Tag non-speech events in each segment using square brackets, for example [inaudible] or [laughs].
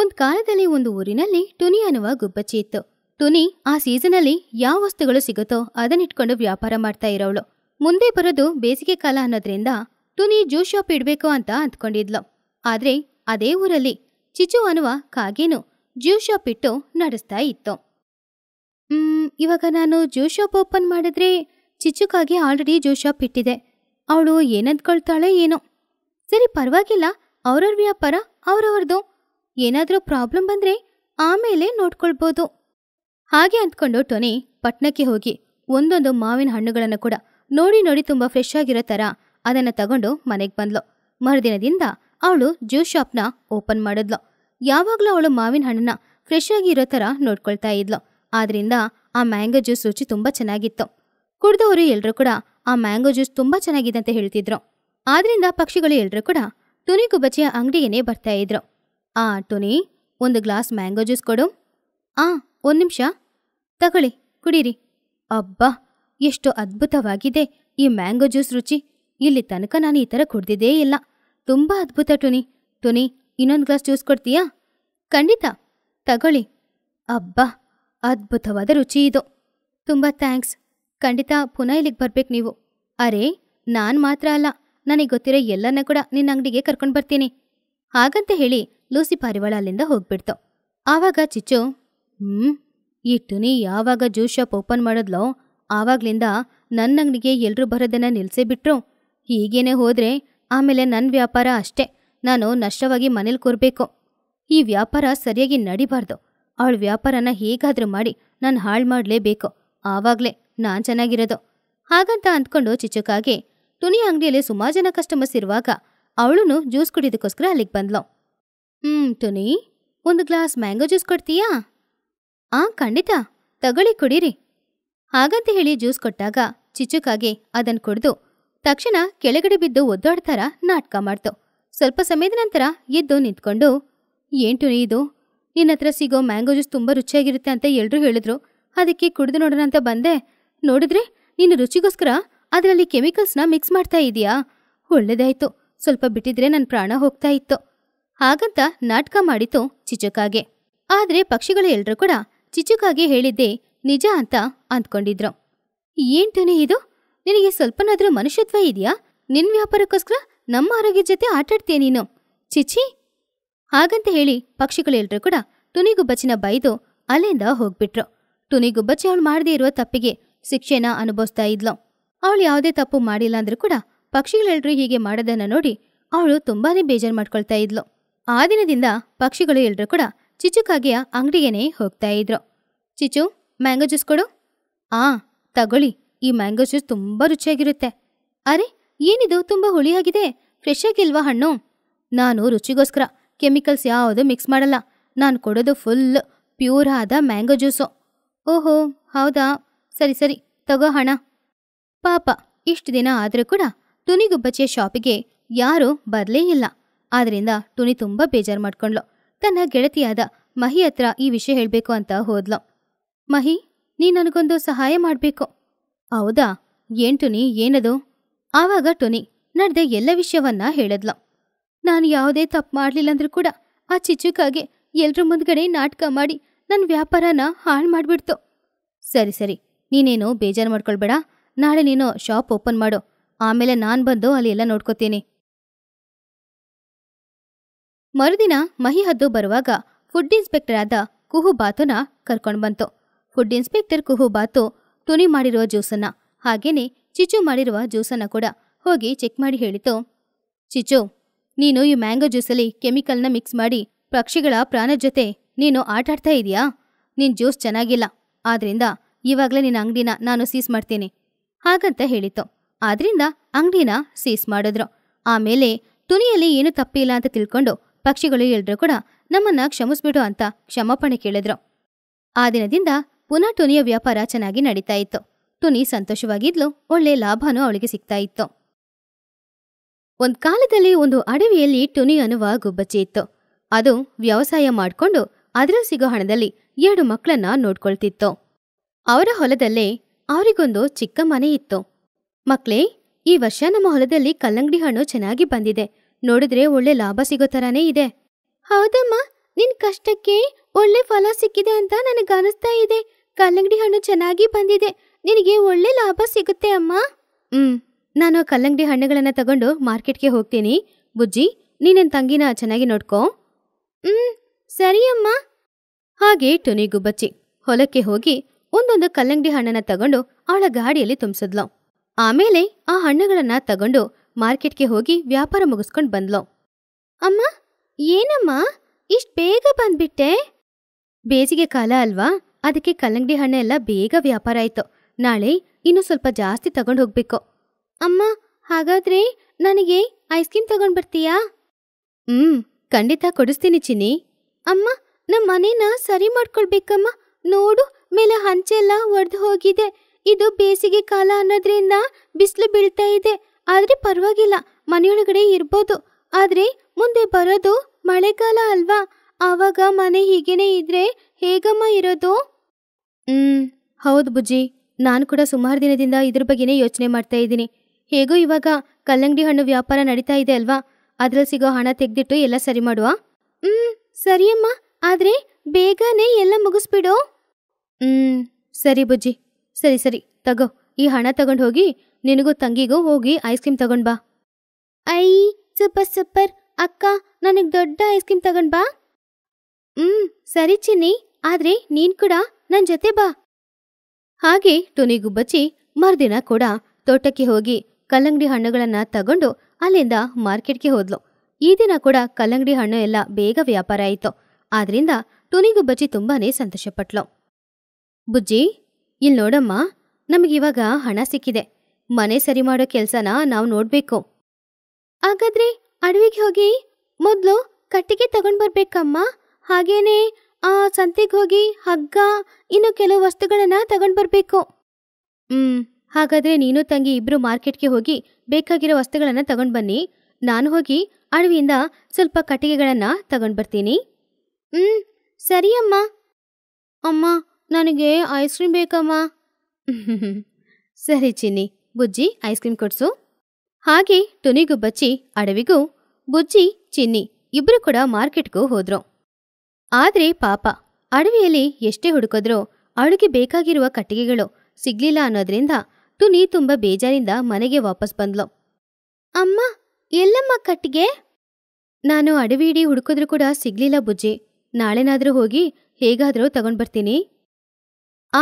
ಒಂದ್ ಕಾಲದಲ್ಲಿ ಒಂದು ಊರಿನಲ್ಲಿ ಟುನಿ ಅನ್ನುವ ಗುಬ್ಬಚ್ಚಿ ಇತ್ತು ಟುನಿ ಆ ಸೀಸನಲ್ಲಿ ಯಾವ ವಸ್ತುಗಳು ಸಿಗುತ್ತೋ ಅದನ್ನಿಟ್ಕೊಂಡು ವ್ಯಾಪಾರ ಮಾಡ್ತಾ ಇರೋಳು ಮುಂದೆ ಬರೋದು ಬೇಸಿಗೆ ಕಾಲ ಅನ್ನೋದ್ರಿಂದ ಟುನಿ ಜ್ಯೂಸ್ ಶಾಪ್ ಇಡ್ಬೇಕು ಅಂತ ಅಂದ್ಕೊಂಡಿದ್ಲು ಆದ್ರೆ ಅದೇ ಊರಲ್ಲಿ ಚಿಚು ಅನ್ನುವ ಕಾಗೇನು ಜ್ಯೂಸ್ ಶಾಪ್ ಇಟ್ಟು ನಡೆಸ್ತಾ ಇತ್ತು ಹ್ಮ್ ಇವಾಗ ನಾನು ಜ್ಯೂಸ್ ಶಾಪ್ ಓಪನ್ ಮಾಡಿದ್ರೆ ಚಿಚ್ಚು ಕಾಗೆ ಆಲ್ರೆಡಿ ಜ್ಯೂಸ್ ಶಾಪ್ ಇಟ್ಟಿದೆ ಅವಳು ಏನಂದ್ಕೊಳ್ತಾಳೆ ಏನೋ ಸರಿ ಪರವಾಗಿಲ್ಲ ಅವ್ರವ್ರ ವ್ಯಾಪಾರ ಅವರವ್ರದ್ದು ಏನಾದರೂ ಪ್ರಾಬ್ಲಮ್ ಬಂದರೆ ಆಮೇಲೆ ನೋಡ್ಕೊಳ್ಬೋದು ಹಾಗೆ ಅಂದ್ಕೊಂಡು ಟೊನಿ ಪಟ್ನಕ್ಕೆ ಹೋಗಿ ಒಂದೊಂದು ಮಾವಿನ ಹಣ್ಣುಗಳನ್ನು ಕೂಡ ನೋಡಿ ನೋಡಿ ತುಂಬ ಫ್ರೆಶ್ ಆಗಿರೋ ಥರ ಅದನ್ನು ತಗೊಂಡು ಮನೆಗೆ ಬಂದ್ಲು ಮರುದಿನದಿಂದ ಅವಳು ಜ್ಯೂಸ್ ಶಾಪ್ನ ಓಪನ್ ಮಾಡಿದ್ಲು ಯಾವಾಗಲೂ ಅವಳು ಮಾವಿನ ಹಣ್ಣನ್ನ ಫ್ರೆಶ್ ಆಗಿ ಥರ ನೋಡ್ಕೊಳ್ತಾ ಇದ್ಲು ಆದ್ರಿಂದ ಆ ಮ್ಯಾಂಗೋ ಜ್ಯೂಸ್ ರುಚಿ ತುಂಬ ಚೆನ್ನಾಗಿತ್ತು ಕುಡಿದವರು ಎಲ್ಲರೂ ಕೂಡ ಆ ಮ್ಯಾಂಗೋ ಜ್ಯೂಸ್ ತುಂಬ ಚೆನ್ನಾಗಿದೆ ಅಂತ ಹೇಳ್ತಿದ್ರು ಆದ್ರಿಂದ ಪಕ್ಷಿಗಳು ಎಲ್ಲರೂ ಕೂಡ ತುನಿ ಗುಬ್ಬಚ್ಚಿಯ ಅಂಗಡಿಗೆನೇ ಬರ್ತಾ ಇದ್ರು ಆ ಟೊನಿ ಒಂದು ಗ್ಲಾಸ್ ಮ್ಯಾಂಗೋ ಜ್ಯೂಸ್ ಕೊಡು ಆ ಒಂದು ನಿಮಿಷ ತಗೊಳ್ಳಿ ಕುಡೀರಿ ಅಬ್ಬಾ ಎಷ್ಟು ಅದ್ಭುತವಾಗಿದೆ ಈ ಮ್ಯಾಂಗೋ ಜ್ಯೂಸ್ ರುಚಿ ಇಲ್ಲಿ ತನಕ ನಾನು ಈ ಥರ ಕುಡ್ದಿದ್ದೇ ಇಲ್ಲ ತುಂಬ ಅದ್ಭುತ ಟೊನಿ ಟೊನಿ ಇನ್ನೊಂದು ಗ್ಲಾಸ್ ಜ್ಯೂಸ್ ಕೊಡ್ತೀಯಾ ಖಂಡಿತ ತಗೊಳ್ಳಿ ಅಬ್ಬಾ ಅದ್ಭುತವಾದ ರುಚಿ ಇದು ತುಂಬ ಥ್ಯಾಂಕ್ಸ್ ಖಂಡಿತ ಪುನಃ ಇಲ್ಲಿಗೆ ಬರ್ಬೇಕು ನೀವು ಅರೆ ನಾನು ಮಾತ್ರ ಅಲ್ಲ ನನಗೆ ಗೊತ್ತಿರೋ ಎಲ್ಲನ ಕೂಡ ನಿನ್ನ ಅಂಗಡಿಗೆ ಕರ್ಕೊಂಡು ಬರ್ತೀನಿ ಹಾಗಂತ ಹೇಳಿ ಲೂಸಿ ಪಾರಿವಾಳ ಅಲ್ಲಿಂದ ಹೋಗ್ಬಿಡ್ತು ಆವಾಗ ಚಿಚ್ಚು ಹ್ಮ್ ಈ ಟುನಿ ಯಾವಾಗ ಜ್ಯೂಸ್ ಶಾಪ್ ಓಪನ್ ಮಾಡಿದ್ಲೋ ಆವಾಗ್ಲಿಂದ ನನ್ನ ಅಂಗಡಿಗೆ ಎಲ್ಲರೂ ಬರೋದನ್ನ ನಿಲ್ಸೇ ಬಿಟ್ರು ಹೀಗೇನೆ ಹೋದ್ರೆ ಆಮೇಲೆ ನನ್ನ ವ್ಯಾಪಾರ ಅಷ್ಟೇ ನಾನು ನಷ್ಟವಾಗಿ ಮನೇಲಿ ಕೊರಬೇಕು ಈ ವ್ಯಾಪಾರ ಸರಿಯಾಗಿ ನಡಿಬಾರ್ದು ಅವಳ ವ್ಯಾಪಾರನ ಹೇಗಾದರೂ ಮಾಡಿ ನಾನು ಹಾಳು ಮಾಡಲೇಬೇಕು ಆವಾಗಲೇ ನಾನು ಚೆನ್ನಾಗಿರೋದು ಹಾಗಂತ ಅಂದ್ಕೊಂಡು ಚಿಚ್ಚುಕಾಗೆ ಟುನಿ ಅಂಗಡಿಯಲ್ಲಿ ಸುಮಾರು ಜನ ಕಸ್ಟಮರ್ಸ್ ಇರುವಾಗ ಅವಳು ಜ್ಯೂಸ್ ಕುಡಿಯೋದಕ್ಕೋಸ್ಕರ ಅಲ್ಲಿಗೆ ಬಂದ್ಲು ಹ್ಞೂ ತುನಿ ಒಂದು ಗ್ಲಾಸ್ ಮ್ಯಾಂಗೋ ಜ್ಯೂಸ್ ಕೊಡ್ತೀಯಾ ಆ ಖಂಡಿತ ತಗೊಳ್ಳಿ ಕುಡೀರಿ ಹಾಗಂತ ಹೇಳಿ ಜ್ಯೂಸ್ ಕೊಟ್ಟಾಗ ಚಿಚುಕಾಗಿ ಅದನ್ ಕುಡಿದು ತಕ್ಷಣ ಕೆಳಗಡೆ ಬಿದ್ದು ಒದ್ದಾಡ್ತಾರ ನಾಟಕ ಮಾಡ್ತು ಸ್ವಲ್ಪ ಸಮಯದ ನಂತರ ಎದ್ದು ನಿಂತ್ಕೊಂಡು ಏಂಟು ಟುನಿ ಇದು ನಿನ್ನ ಹತ್ರ ಸಿಗೋ ಮ್ಯಾಂಗೋ ಜ್ಯೂಸ್ ತುಂಬಾ ರುಚಿಯಾಗಿರುತ್ತೆ ಅಂತ ಎಲ್ಲರೂ ಹೇಳಿದ್ರು ಅದಕ್ಕೆ ಕುಡಿದು ನೋಡೋಣ ಅಂತ ಬಂದೆ ನೋಡಿದ್ರೆ ನೀನು ರುಚಿಗೋಸ್ಕರ ಅದರಲ್ಲಿ ಕೆಮಿಕಲ್ಸ್ನ ಮಿಕ್ಸ್ ಮಾಡ್ತಾ ಇದೀಯಾ ಒಳ್ಳೇದಾಯ್ತು ಸ್ವಲ್ಪ ಬಿಟ್ಟಿದ್ರೆ ನನ್ನ ಪ್ರಾಣ ಹೋಗ್ತಾ ಇತ್ತು ಹಾಗಂತ ನಾಟಕ ಮಾಡಿತು ಚಿಚುಕಾಗೆ ಆದರೆ ಪಕ್ಷಿಗಳು ಎಲ್ರೂ ಕೂಡ ಚಿಚುಕಾಗೆ ಹೇಳಿದ್ದೆ ನಿಜ ಅಂತ ಅಂದ್ಕೊಂಡಿದ್ರು ಟುನಿ ಇದು ನಿನಗೆ ಸ್ವಲ್ಪನಾದ್ರೂ ಮನುಷ್ಯತ್ವ ಇದೆಯಾ ನಿನ್ ವ್ಯಾಪಾರಕ್ಕೋಸ್ಕರ ನಮ್ಮ ಆರೋಗ್ಯ ಜೊತೆ ಆಟಾಡ್ತೀಯ ನೀನು ಚಿಚಿ ಹಾಗಂತ ಹೇಳಿ ಪಕ್ಷಿಗಳೆಲ್ಲರೂ ಕೂಡ ಟುನಿಗುಬ್ಬಚ್ಚಿನ ಬೈದು ಅಲ್ಲಿಂದ ಹೋಗ್ಬಿಟ್ರು ಟುನಿಗುಬ್ಬಚ್ಚಿ ಅವಳು ಮಾಡದೇ ಇರುವ ತಪ್ಪಿಗೆ ಶಿಕ್ಷೆನ ಅನುಭವಿಸ್ತಾ ಇದ್ಲು ಅವಳು ಯಾವುದೇ ತಪ್ಪು ಮಾಡಿಲ್ಲ ಅಂದ್ರೂ ಕೂಡ ಪಕ್ಷಿಗಳೆಲ್ಲರೂ ಹೀಗೆ ಮಾಡೋದನ್ನ ನೋಡಿ ಅವಳು ತುಂಬಾನೇ ಬೇಜಾರು ಮಾಡ್ಕೊಳ್ತಾ ಇದ್ಲು ಆ ದಿನದಿಂದ ಪಕ್ಷಿಗಳು ಎಲ್ಲರೂ ಕೂಡ ಚಿಚುಕಾಗಿಯ ಅಂಗಡಿಗೆನೇ ಹೋಗ್ತಾ ಇದ್ರು ಚಿಚು ಮ್ಯಾಂಗೋ ಜ್ಯೂಸ್ ಕೊಡು ಆ ತಗೊಳ್ಳಿ ಈ ಮ್ಯಾಂಗೋ ಜ್ಯೂಸ್ ತುಂಬ ರುಚಿಯಾಗಿರುತ್ತೆ ಅರೆ ಏನಿದು ತುಂಬ ಹುಳಿಯಾಗಿದೆ ಫ್ರೆಶ್ ಆಗಿಲ್ವಾ ಹಣ್ಣು ನಾನು ರುಚಿಗೋಸ್ಕರ ಕೆಮಿಕಲ್ಸ್ ಯಾವುದು ಮಿಕ್ಸ್ ಮಾಡಲ್ಲ ನಾನು ಕೊಡೋದು ಫುಲ್ ಪ್ಯೂರ್ ಆದ ಮ್ಯಾಂಗೋ ಜ್ಯೂಸು ಓಹೋ ಹೌದಾ ಸರಿ ಸರಿ ತಗೋ ಹಣ ಪಾಪ ಇಷ್ಟು ದಿನ ಆದರೂ ಕೂಡ ತುನಿಗುಬ್ಬಚ್ಚಿಯ ಶಾಪಿಗೆ ಯಾರೂ ಬರಲೇ ಇಲ್ಲ ಆದ್ರಿಂದ ಟುನಿ ತುಂಬಾ ಬೇಜಾರು ಮಾಡ್ಕೊಂಡ್ಲು ತನ್ನ ಗೆಳತಿಯಾದ ಮಹಿ ಹತ್ರ ಈ ವಿಷಯ ಹೇಳಬೇಕು ಅಂತ ಹೋದ್ಲು ಮಹಿ ನೀ ನನಗೊಂದು ಸಹಾಯ ಮಾಡಬೇಕು ಹೌದಾ ಏನ್ ಟುನಿ ಏನದು ಆವಾಗ ಟುನಿ ನಡೆದ ಎಲ್ಲ ವಿಷಯವನ್ನ ಹೇಳಿದ್ಲು ನಾನು ಯಾವುದೇ ತಪ್ಪು ಮಾಡಲಿಲ್ಲ ಅಂದ್ರೂ ಕೂಡ ಆ ಚಿಚುಕಾಗೆ ಎಲ್ರ ಮುಂದ್ಗಡೆ ನಾಟಕ ಮಾಡಿ ನನ್ನ ವ್ಯಾಪಾರನ ಹಾಳು ಮಾಡ್ಬಿಡ್ತು ಸರಿ ಸರಿ ನೀನೇನು ಬೇಜಾರು ಮಾಡ್ಕೊಳ್ಬೇಡ ನಾಳೆ ನೀನು ಶಾಪ್ ಓಪನ್ ಮಾಡು ಆಮೇಲೆ ನಾನು ಬಂದು ಅಲ್ಲಿ ಎಲ್ಲ ನೋಡ್ಕೋತೀನಿ ಮರುದಿನ ಮಹಿ ಹದ್ದು ಬರುವಾಗ ಫುಡ್ ಇನ್ಸ್ಪೆಕ್ಟರ್ ಆದ ಕುಹುಬಾತುನ ಕರ್ಕೊಂಡು ಬಂತು ಫುಡ್ ಇನ್ಸ್ಪೆಕ್ಟರ್ ಕುಹುಬಾತು ತುಣಿ ಮಾಡಿರುವ ಜ್ಯೂಸನ್ನ ಹಾಗೇನೆ ಚಿಚು ಮಾಡಿರುವ ಜ್ಯೂಸನ್ನ ಕೂಡ ಹೋಗಿ ಚೆಕ್ ಮಾಡಿ ಹೇಳಿತು ಚಿಚು ನೀನು ಈ ಮ್ಯಾಂಗೋ ಜ್ಯೂಸಲ್ಲಿ ಕೆಮಿಕಲ್ನ ಮಿಕ್ಸ್ ಮಾಡಿ ಪಕ್ಷಿಗಳ ಪ್ರಾಣ ಜೊತೆ ನೀನು ಆಟಾಡ್ತಾ ಇದೆಯಾ ನಿನ್ ಜ್ಯೂಸ್ ಚೆನ್ನಾಗಿಲ್ಲ ಆದ್ರಿಂದ ಇವಾಗಲೇ ನಿನ್ನ ಅಂಗಡಿನ ನಾನು ಸೀಸ್ ಮಾಡ್ತೀನಿ ಹಾಗಂತ ಹೇಳಿತು ಆದ್ರಿಂದ ಅಂಗಡಿನ ಸೀಸ್ ಮಾಡಿದ್ರು ಆಮೇಲೆ ತುನಿಯಲ್ಲಿ ಏನು ತಪ್ಪಿಲ್ಲ ಅಂತ ತಿಳ್ಕೊಂಡು ಪಕ್ಷಿಗಳು ಎಲ್ರೂ ಕೂಡ ನಮ್ಮನ್ನ ಕ್ಷಮಿಸ್ಬಿಡು ಅಂತ ಕ್ಷಮಾಪಣೆ ಕೇಳಿದ್ರು ಆ ದಿನದಿಂದ ಪುನಃ ಟುನಿಯ ವ್ಯಾಪಾರ ಚೆನ್ನಾಗಿ ನಡೀತಾ ಇತ್ತು ಟುನಿ ಸಂತೋಷವಾಗಿದ್ಲು ಒಳ್ಳೆ ಲಾಭನೂ ಅವಳಿಗೆ ಸಿಗ್ತಾ ಇತ್ತು ಒಂದ್ ಕಾಲದಲ್ಲಿ ಒಂದು ಅಡವಿಯಲ್ಲಿ ಟುನಿ ಅನ್ನುವ ಗುಬ್ಬಚ್ಚಿ ಇತ್ತು ಅದು ವ್ಯವಸಾಯ ಮಾಡಿಕೊಂಡು ಅದರ ಸಿಗೋ ಹಣದಲ್ಲಿ ಎರಡು ಮಕ್ಕಳನ್ನ ನೋಡ್ಕೊಳ್ತಿತ್ತು ಅವರ ಹೊಲದಲ್ಲೇ ಅವರಿಗೊಂದು ಚಿಕ್ಕ ಮನೆ ಇತ್ತು ಮಕ್ಳೇ ಈ ವರ್ಷ ನಮ್ಮ ಹೊಲದಲ್ಲಿ ಕಲ್ಲಂಗಡಿ ಹಣ್ಣು ಚೆನ್ನಾಗಿ ಬಂದಿದೆ ನೋಡಿದ್ರೆ ಒಳ್ಳೆ ಲಾಭ ಸಿಗೋ ತರಾನೇ ಇದೆ ಹೌದಮ್ಮ ನಿನ್ ಕಷ್ಟಕ್ಕೆ ಒಳ್ಳೆ ಫಲ ಸಿಕ್ಕಿದೆ ಅಂತ ನನಗೆ ಅನಿಸ್ತಾ ಇದೆ ಕಲ್ಲಂಗಡಿ ಹಣ್ಣು ಚೆನ್ನಾಗಿ ಬಂದಿದೆ ನಿನಗೆ ಒಳ್ಳೆ ಲಾಭ ಸಿಗುತ್ತೆ ಅಮ್ಮ ಹ್ಮ್ ನಾನು ಕಲ್ಲಂಗಡಿ ಹಣ್ಣುಗಳನ್ನ ತಗೊಂಡು ಮಾರ್ಕೆಟ್ಗೆ ಹೋಗ್ತೀನಿ ಬುಜ್ಜಿ ನೀನ್ ತಂಗಿನ ಚೆನ್ನಾಗಿ ನೋಡ್ಕೊ ಹ್ಮ್ ಸರಿ ಅಮ್ಮ ಹಾಗೆ ಟುನಿ ಗುಬ್ಬಚ್ಚಿ ಹೊಲಕ್ಕೆ ಹೋಗಿ ಒಂದೊಂದು ಕಲ್ಲಂಗಡಿ ಹಣ್ಣನ್ನ ತಗೊಂಡು ಅವಳ ಗಾಡಿಯಲ್ಲಿ ತುಂಬಿಸಿದ್ಲು ಆಮೇಲೆ ಆ ಹಣ್ಣುಗಳನ್ನ ತಗೊಂಡು ಮಾರ್ಕೆಟ್ಗೆ ಹೋಗಿ ವ್ಯಾಪಾರ ಮುಗಿಸ್ಕೊಂಡು ಬಂದ್ಲೋ ಅಮ್ಮ ಏನಮ್ಮ ಇಷ್ಟು ಬೇಗ ಬಂದ್ಬಿಟ್ಟೆ ಬೇಸಿಗೆ ಕಾಲ ಅಲ್ವಾ ಅದಕ್ಕೆ ಕಲ್ಲಂಗಡಿ ಹಣ್ಣೆಲ್ಲ ಬೇಗ ವ್ಯಾಪಾರ ಆಯ್ತು ನಾಳೆ ಇನ್ನೂ ಸ್ವಲ್ಪ ಜಾಸ್ತಿ ತಗೊಂಡು ಹೋಗ್ಬೇಕು ಅಮ್ಮ ಹಾಗಾದ್ರೆ ನನಗೆ ಐಸ್ ಕ್ರೀಮ್ ತಗೊಂಡ್ ಬರ್ತೀಯಾ ಹ್ಮ್ ಖಂಡಿತ ಕೊಡಿಸ್ತೀನಿ ಚಿನ್ನಿ ಅಮ್ಮ ನಮ್ಮ ಮನೇನ ಸರಿ ಮಾಡ್ಕೊಳ್ಬೇಕಮ್ಮ ನೋಡು ಮೇಲೆ ಹಂಚೆಲ್ಲ ಒಡೆದು ಹೋಗಿದೆ ಇದು ಬೇಸಿಗೆ ಕಾಲ ಅನ್ನೋದ್ರಿಂದ ಬಿಸಿಲು ಬೀಳ್ತಾ ಇದೆ ಆದ್ರೆ ಪರವಾಗಿಲ್ಲ ಮನೆಯೊಳಗಡೆ ಇರ್ಬೋದು ಆದ್ರೆ ಮುಂದೆ ಬರೋದು ಮಳೆಗಾಲ ಅಲ್ವಾ ಆವಾಗ ಮನೆ ಹೀಗೇನೆ ಇದ್ರೆ ಹೇಗಮ್ಮ ಇರೋದು ಹ್ಮ್ ಹೌದು ಬುಜ್ಜಿ ನಾನು ಕೂಡ ಸುಮಾರು ದಿನದಿಂದ ಇದ್ರ ಬಗ್ಗೆನೇ ಯೋಚನೆ ಮಾಡ್ತಾ ಇದ್ದೀನಿ ಹೇಗೋ ಇವಾಗ ಕಲ್ಲಂಗಡಿ ಹಣ್ಣು ವ್ಯಾಪಾರ ನಡೀತಾ ಇದೆ ಅಲ್ವಾ ಅದ್ರಲ್ಲಿ ಸಿಗೋ ಹಣ ತೆಗ್ದಿಟ್ಟು ಎಲ್ಲ ಸರಿ ಮಾಡುವ ಹ್ಮ್ ಸರಿಯಮ್ಮ ಆದ್ರೆ ಬೇಗನೆ ಎಲ್ಲ ಮುಗಿಸ್ಬಿಡು ಹ್ಮ್ ಸರಿ ಬುಜ್ಜಿ ಸರಿ ಸರಿ ತಗೋ ಈ ಹಣ ತಗೊಂಡು ಹೋಗಿ ನಿನಗೂ ತಂಗಿಗೂ ಹೋಗಿ ಐಸ್ ಕ್ರೀಮ್ ತಗೊಂಡ್ಬಾ ಬಾ ಐ ಸೂಪರ್ ಸೂಪರ್ ಅಕ್ಕ ನನಗೆ ದೊಡ್ಡ ಐಸ್ ಕ್ರೀಮ್ ತಗೊಂಡ್ಬಾ ಬಾ ಹ್ಮ್ ಸರಿ ಚಿನ್ನಿ ಆದ್ರೆ ನೀನ್ ಕೂಡ ನನ್ ಜೊತೆ ಬಾ ಹಾಗೆ ಟುನಿಗುಬ್ಬಚ್ಚಿ ಮರುದಿನ ಕೂಡ ತೋಟಕ್ಕೆ ಹೋಗಿ ಕಲ್ಲಂಗಡಿ ಹಣ್ಣುಗಳನ್ನ ತಗೊಂಡು ಅಲ್ಲಿಂದ ಮಾರ್ಕೆಟ್ಗೆ ಹೋದ್ಲು ಈ ದಿನ ಕೂಡ ಕಲ್ಲಂಗಡಿ ಹಣ್ಣು ಎಲ್ಲ ಬೇಗ ವ್ಯಾಪಾರ ಆಯಿತು ಆದ್ರಿಂದ ಟುನಿಗುಬ್ಬಚ್ಚಿ ತುಂಬಾನೇ ಸಂತೋಷಪಟ್ಲು ಬುಜ್ಜಿ ಇಲ್ಲಿ ನೋಡಮ್ಮ ನಮಗಿವಾಗ ಹಣ ಸಿಕ್ಕಿದೆ ಮನೆ ಸರಿ ಮಾಡೋ ಕೆಲಸನ ನಾವು ನೋಡಬೇಕು ಹಾಗಾದ್ರೆ ಅಡವಿಗೆ ಹೋಗಿ ಮೊದಲು ಕಟ್ಟಿಗೆ ತಗೊಂಡು ಬರ್ಬೇಕಮ್ಮ ಹಾಗೇನೆ ಆ ಸಂತೆಗೆ ಹೋಗಿ ಹಗ್ಗ ಇನ್ನು ಕೆಲವು ವಸ್ತುಗಳನ್ನು ತಗೊಂಡು ಬರಬೇಕು ಹ್ಞೂ ಹಾಗಾದ್ರೆ ನೀನು ತಂಗಿ ಇಬ್ಬರು ಮಾರ್ಕೆಟ್ಗೆ ಹೋಗಿ ಬೇಕಾಗಿರೋ ವಸ್ತುಗಳನ್ನು ತಗೊಂಡು ಬನ್ನಿ ನಾನು ಹೋಗಿ ಅಡವಿಯಿಂದ ಸ್ವಲ್ಪ ಕಟ್ಟಿಗೆಗಳನ್ನು ತಗೊಂಡು ಬರ್ತೀನಿ ಹ್ಞೂ ಸರಿ ಅಮ್ಮ ಅಮ್ಮ ನನಗೆ ಐಸ್ ಕ್ರೀಮ್ ಬೇಕಮ್ಮ [laughs] ಸರಿ ಚಿನ್ನಿ ಬುಜ್ಜಿ ಐಸ್ ಕ್ರೀಮ್ ಕೊಡ್ಸು ಹಾಗೆ ಟುನಿಗೂ ಬಚ್ಚಿ ಅಡವಿಗೂ ಬುಜ್ಜಿ ಚಿನ್ನಿ ಇಬ್ಬರು ಕೂಡ ಮಾರ್ಕೆಟ್ಗೂ ಹೋದ್ರು ಆದ್ರೆ ಪಾಪ ಅಡವಿಯಲ್ಲಿ ಎಷ್ಟೇ ಹುಡುಕಿದ್ರೂ ಅಡುಗೆ ಬೇಕಾಗಿರುವ ಕಟ್ಟಿಗೆಗಳು ಸಿಗ್ಲಿಲ್ಲ ಅನ್ನೋದ್ರಿಂದ ಟುನಿ ತುಂಬಾ ಬೇಜಾರಿಂದ ಮನೆಗೆ ವಾಪಸ್ ಬಂದ್ಲು ಅಮ್ಮ ಎಲ್ಲಮ್ಮ ಕಟ್ಟಿಗೆ ನಾನು ಅಡವಿ ಇಡೀ ಹುಡುಕಿದ್ರೂ ಕೂಡ ಸಿಗ್ಲಿಲ್ಲ ಬುಜ್ಜಿ ನಾಳೆನಾದ್ರೂ ಹೋಗಿ ಹೇಗಾದರೂ ತಗೊಂಡ್ಬರ್ತೀನಿ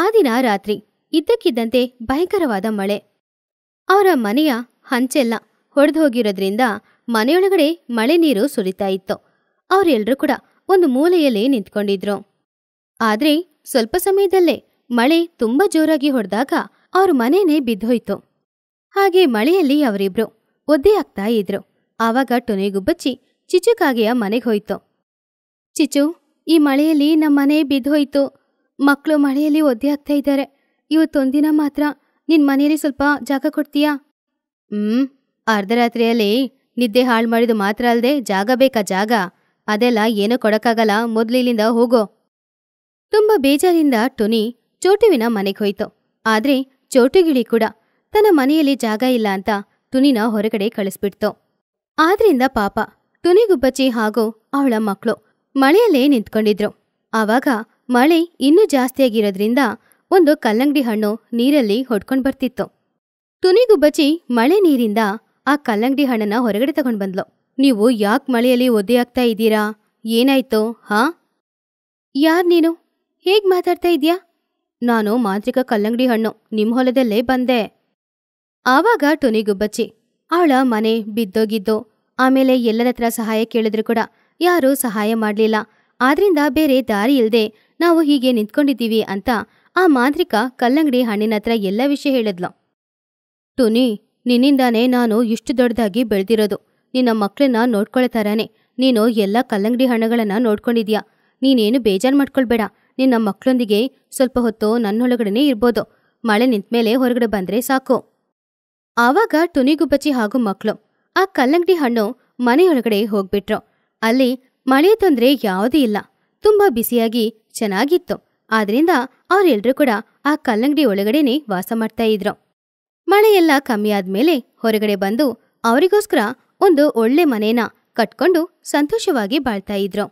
ಆ ದಿನ ರಾತ್ರಿ ಇದ್ದಕ್ಕಿದ್ದಂತೆ ಭಯಂಕರವಾದ ಮಳೆ ಅವರ ಮನೆಯ ಹಂಚೆಲ್ಲ ಹೊಡೆದು ಹೋಗಿರೋದ್ರಿಂದ ಮನೆಯೊಳಗಡೆ ಮಳೆ ನೀರು ಸುರಿತಾ ಇತ್ತು ಅವರೆಲ್ಲರೂ ಕೂಡ ಒಂದು ಮೂಲೆಯಲ್ಲಿ ನಿಂತ್ಕೊಂಡಿದ್ರು ಆದ್ರೆ ಸ್ವಲ್ಪ ಸಮಯದಲ್ಲೇ ಮಳೆ ತುಂಬಾ ಜೋರಾಗಿ ಹೊಡೆದಾಗ ಅವ್ರ ಮನೆನೇ ಬಿದ್ದೋಯ್ತು ಹಾಗೆ ಮಳೆಯಲ್ಲಿ ಅವರಿಬ್ರು ಒದ್ದೆ ಆಗ್ತಾ ಇದ್ರು ಆವಾಗ ಟೊನೆಗುಬ್ಬಚ್ಚಿ ಕಾಗೆಯ ಮನೆಗೆ ಹೋಯ್ತು ಚಿಚು ಈ ಮಳೆಯಲ್ಲಿ ನಮ್ಮನೆ ಬಿದ್ದೋಯ್ತು ಮಕ್ಕಳು ಮಳೆಯಲ್ಲಿ ಒದ್ದೆ ಆಗ್ತಾ ಇದ್ದಾರೆ ಇವತ್ತೊಂದಿನ ಮಾತ್ರ ನಿನ್ ಮನೇಲಿ ಸ್ವಲ್ಪ ಜಾಗ ಕೊಡ್ತೀಯಾ ಹ್ಮ್ ಅರ್ಧರಾತ್ರಿಯಲ್ಲಿ ನಿದ್ದೆ ಹಾಳು ಮಾಡಿದ ಮಾತ್ರ ಅಲ್ಲದೆ ಜಾಗ ಬೇಕಾ ಜಾಗ ಅದೆಲ್ಲ ಏನೂ ಕೊಡಕ್ಕಾಗಲ್ಲ ಮೊದ್ಲು ಇಲ್ಲಿಂದ ಹೋಗೋ ತುಂಬಾ ಬೇಜಾರಿಂದ ಟೊನಿ ಚೋಟುವಿನ ಮನೆಗೆ ಹೋಯ್ತು ಆದ್ರೆ ಚೋಟುಗಿಳಿ ಕೂಡ ತನ್ನ ಮನೆಯಲ್ಲಿ ಜಾಗ ಇಲ್ಲ ಅಂತ ಟುನಿನ ಹೊರಗಡೆ ಕಳಿಸ್ಬಿಡ್ತು ಆದ್ರಿಂದ ಪಾಪ ಟುನಿಗುಬ್ಬಚ್ಚಿ ಹಾಗೂ ಅವಳ ಮಕ್ಕಳು ಮಳೆಯಲ್ಲೇ ನಿಂತ್ಕೊಂಡಿದ್ರು ಆವಾಗ ಮಳೆ ಇನ್ನೂ ಜಾಸ್ತಿಯಾಗಿರೋದ್ರಿಂದ ಒಂದು ಕಲ್ಲಂಗಡಿ ಹಣ್ಣು ನೀರಲ್ಲಿ ಹೊಡ್ಕೊಂಡು ಬರ್ತಿತ್ತು ಟುನಿಗುಬ್ಬಚ್ಚಿ ಮಳೆ ನೀರಿಂದ ಆ ಕಲ್ಲಂಗಡಿ ಹಣ್ಣನ್ನ ಹೊರಗಡೆ ತಗೊಂಡು ಬಂದ್ಲು ನೀವು ಯಾಕೆ ಮಳೆಯಲ್ಲಿ ಒದ್ದೆಯಾಗ್ತಾ ಇದ್ದೀರಾ ಏನಾಯ್ತು ಹಾ ಯಾರ್ ನೀನು ಹೇಗ್ ಮಾತಾಡ್ತಾ ಇದ್ಯಾ ನಾನು ಮಾಂತ್ರಿಕ ಕಲ್ಲಂಗಡಿ ಹಣ್ಣು ನಿಮ್ಮ ಹೊಲದಲ್ಲೇ ಬಂದೆ ಆವಾಗ ಟುನಿಗುಬ್ಬಚ್ಚಿ ಅವಳ ಮನೆ ಬಿದ್ದೋಗಿದ್ದು ಆಮೇಲೆ ಎಲ್ಲರತ್ರ ಸಹಾಯ ಕೇಳಿದ್ರು ಕೂಡ ಯಾರೂ ಸಹಾಯ ಮಾಡಲಿಲ್ಲ ಆದ್ರಿಂದ ಬೇರೆ ದಾರಿ ಇಲ್ಲದೆ ನಾವು ಹೀಗೆ ನಿಂತ್ಕೊಂಡಿದ್ದೀವಿ ಅಂತ ಆ ಮಾಂತ್ರಿಕ ಕಲ್ಲಂಗಡಿ ಹಣ್ಣಿನ ಹತ್ರ ಎಲ್ಲ ವಿಷಯ ಹೇಳಿದ್ಲು ಟುನಿ ನಿನ್ನಿಂದಾನೇ ನಾನು ಇಷ್ಟು ದೊಡ್ಡದಾಗಿ ಬೆಳೆದಿರೋದು ನಿನ್ನ ಮಕ್ಕಳನ್ನ ನೋಡ್ಕೊಳ್ತಾರಾನೆ ನೀನು ಎಲ್ಲ ಕಲ್ಲಂಗಡಿ ಹಣ್ಣುಗಳನ್ನ ನೋಡ್ಕೊಂಡಿದ್ಯಾ ನೀನೇನು ಬೇಜಾರು ಮಾಡ್ಕೊಳ್ಬೇಡ ನಿನ್ನ ಮಕ್ಕಳೊಂದಿಗೆ ಸ್ವಲ್ಪ ಹೊತ್ತು ನನ್ನೊಳಗಡೆನೇ ಇರ್ಬೋದು ಮಳೆ ನಿಂತ್ಮೇಲೆ ಹೊರಗಡೆ ಬಂದ್ರೆ ಸಾಕು ಆವಾಗ ಟುನಿಗುಬ್ಬಚ್ಚಿ ಹಾಗೂ ಮಕ್ಕಳು ಆ ಕಲ್ಲಂಗಡಿ ಹಣ್ಣು ಮನೆಯೊಳಗಡೆ ಹೋಗ್ಬಿಟ್ರು ಅಲ್ಲಿ ಮಳೆ ತೊಂದರೆ ಯಾವುದೂ ಇಲ್ಲ ತುಂಬಾ ಬಿಸಿಯಾಗಿ ಚೆನ್ನಾಗಿತ್ತು ಆದ್ರಿಂದ ಅವರೆಲ್ಲರೂ ಕೂಡ ಆ ಕಲ್ಲಂಗಡಿ ಒಳಗಡೆನೆ ವಾಸ ಮಾಡ್ತಾ ಇದ್ರು ಮಳೆಯೆಲ್ಲ ಕಮ್ಮಿ ಆದ್ಮೇಲೆ ಹೊರಗಡೆ ಬಂದು ಅವರಿಗೋಸ್ಕರ ಒಂದು ಒಳ್ಳೆ ಮನೆನ ಕಟ್ಕೊಂಡು ಸಂತೋಷವಾಗಿ ಬಾಳ್ತಾ ಇದ್ರು